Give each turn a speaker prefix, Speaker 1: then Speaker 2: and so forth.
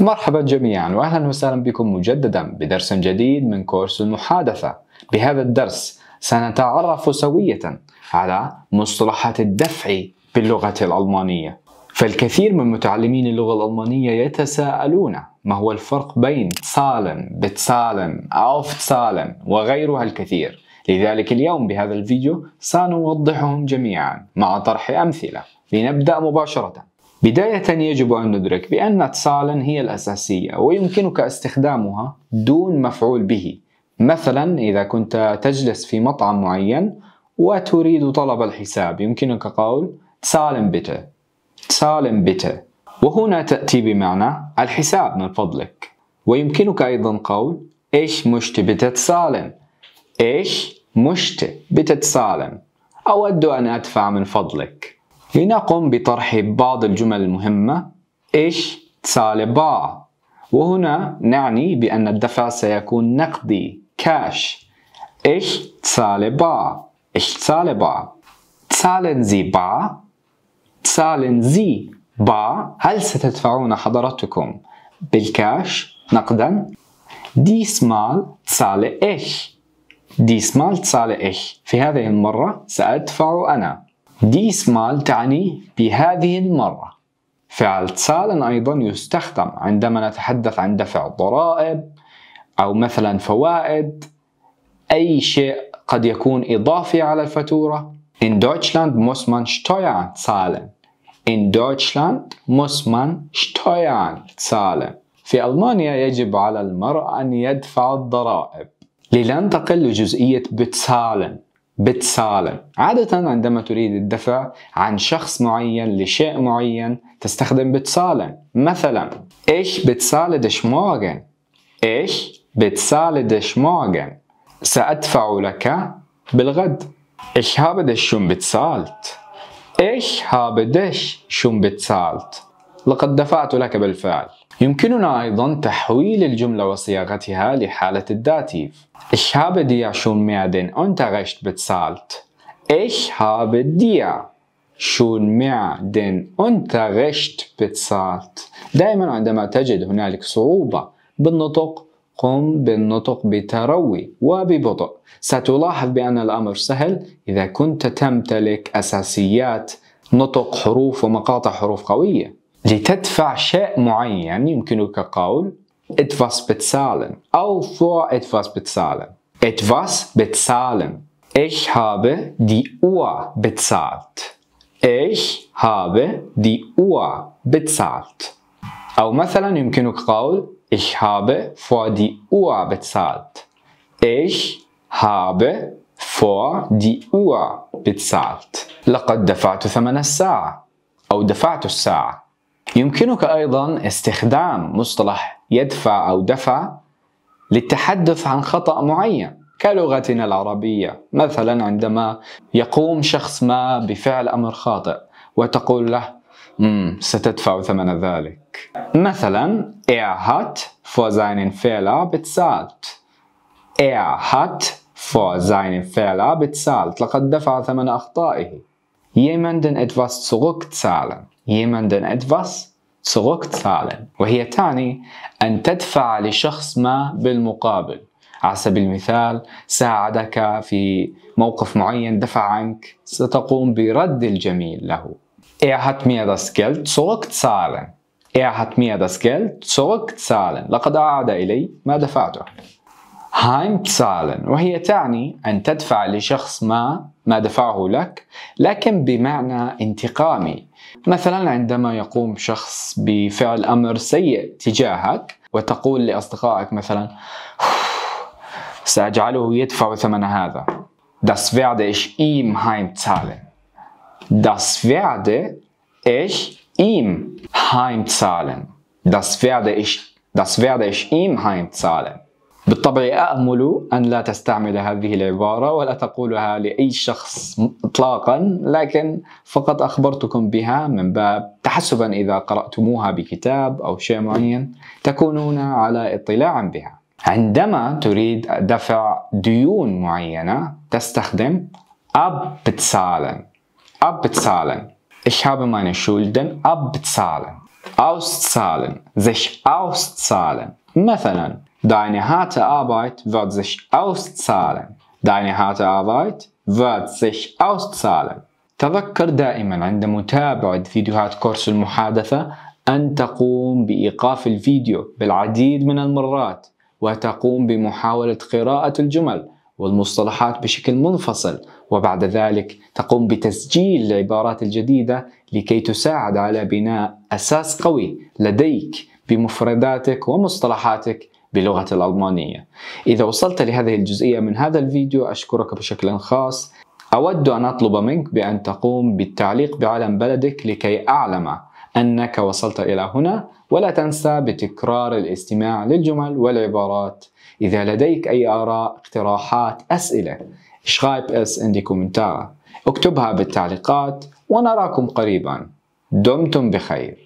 Speaker 1: مرحبا جميعا واهلا وسهلا بكم مجددا بدرس جديد من كورس المحادثة بهذا الدرس سنتعرف سوية على مصطلحات الدفع باللغة الألمانية فالكثير من متعلمين اللغة الألمانية يتساءلون ما هو الفرق بين zahlen, bezahlen, aufzahlen وغيرها الكثير لذلك اليوم بهذا الفيديو سنوضحهم جميعا مع طرح أمثلة لنبدأ مباشرة بداية يجب أن ندرك بأن اتصالا هي الأساسية ويمكنك استخدامها دون مفعول به مثلا إذا كنت تجلس في مطعم معين وتريد طلب الحساب يمكنك قول تسالم بيته تسالم بيته وهنا تأتي بمعنى الحساب من فضلك ويمكنك أيضا قول إيش مشت بتتسالم إيش مشت بتتسالم أود أن أدفع من فضلك لنقم بطرح بعض الجمل المهمة إيش تسالي باع وهنا نعني بأن الدفع سيكون نقدي كاش إيش تسالي باع إيش تسالي باع تسالن زي باع تسالن زي باع هل ستدفعون حضرتكم بالكاش نقدا ديسمال تسال إيش ديسمال تسال إيش في هذه المرة سأدفع أنا diesmal تعني بهذه المرة فعل تسالن أيضا يستخدم عندما نتحدث عن دفع الضرائب أو مثلا فوائد أي شيء قد يكون إضافي على الفاتورة In Deutschland muss man Steuern zahlen In Deutschland muss man Steuern zahlen في ألمانيا يجب على المرء أن يدفع الضرائب لننتقل لجزئية بتسالن بتسالم عادة عندما تريد الدفع عن شخص معين لشيء معين تستخدم بتسالم مثلا ايش بتسالدش موغن ايش بتسالدش موغن سأدفع لك بالغد ايش هابدش شون بتسالت ايش هابدش شون بتسالت لقد دفعت لك بالفعل يمكننا أيضا تحويل الجملة وصياغتها لحالة الداتيف Ich habe dir schon mehr den Unterricht bezahlt. Ich habe dir schon mehr den Unterricht bezahlt. دائما عندما تجد هنالك صعوبة بالنطق قم بالنطق بتروي وببطء ستلاحظ بأن الأمر سهل إذا كنت تمتلك أساسيات نطق حروف ومقاطع حروف قوية لتدفع شيء معين يمكنك قول etwas bezahlen أو vor etwas bezahlen etwas bezahlen ich habe die Uhr bezahlt ich habe die Uhr bezahlt أو مثلا يمكنك قول ich habe vor die Uhr bezahlt ich habe vor die Uhr bezahlt لقد دفعت ثمن الساعة أو دفعت الساعة يمكنك أيضا استخدام مصطلح يدفع أو دفع للتحدث عن خطأ معين كلغتنا العربية مثلا عندما يقوم شخص ما بفعل أمر خاطئ وتقول له ستدفع ثمن ذلك مثلا Er hat vor seinen Fehler bezahlt Er hat vor seinen Fehler bezahlt لقد دفع ثمن أخطائه jemanden etwas zurückzahlen jemanden etwas zurückzahlen وهي تعني أن تدفع لشخص ما بالمقابل على سبيل المثال ساعدك في موقف معين دفع عنك ستقوم برد الجميل له Er hat mir das Geld zurückzahlen Er hat mir das Geld zurückzahlen لقد أعاد إلي ما دفعته Heimzahlen وهي تعني أن تدفع لشخص ما ما دفعه لك لكن بمعنى انتقامي مثلا عندما يقوم شخص بفعل امر سيء تجاهك وتقول لاصدقائك مثلا ساجعله يدفع ثمن هذا das werde ich ihm heimzahlen das werde ich ihm heimzahlen das werde ich das werde ich ihm heimzahlen بالطبع آمل أن لا تستعمل هذه العبارة ولا تقولها لأي شخص إطلاقا لكن فقط أخبرتكم بها من باب تحسبا إذا قرأتموها بكتاب أو شيء معين تكونون على اطلاع بها عندما تريد دفع ديون معينة تستخدم abbezahlen abbezahlen ich habe meine Schulden abbezahlen auszahlen sich auszahlen مثلا Deine harte Arbeit wird sich auszahlen. Deine harte Arbeit wird sich auszahlen. تذكر دائما عند متابعة فيديوهات كورس المحادثة أن تقوم بإيقاف الفيديو بالعديد من المرات وتقوم بمحاولة قراءة الجمل والمصطلحات بشكل منفصل وبعد ذلك تقوم بتسجيل العبارات الجديدة لكي تساعد على بناء أساس قوي لديك بمفرداتك ومصطلحاتك بلغة الألمانية إذا وصلت لهذه الجزئية من هذا الفيديو أشكرك بشكل خاص أود أن أطلب منك بأن تقوم بالتعليق بعلم بلدك لكي أعلم أنك وصلت إلى هنا ولا تنسى بتكرار الاستماع للجمل والعبارات إذا لديك أي آراء اقتراحات أسئلة شرايب اس اندي كومنتار اكتبها بالتعليقات ونراكم قريبا دمتم بخير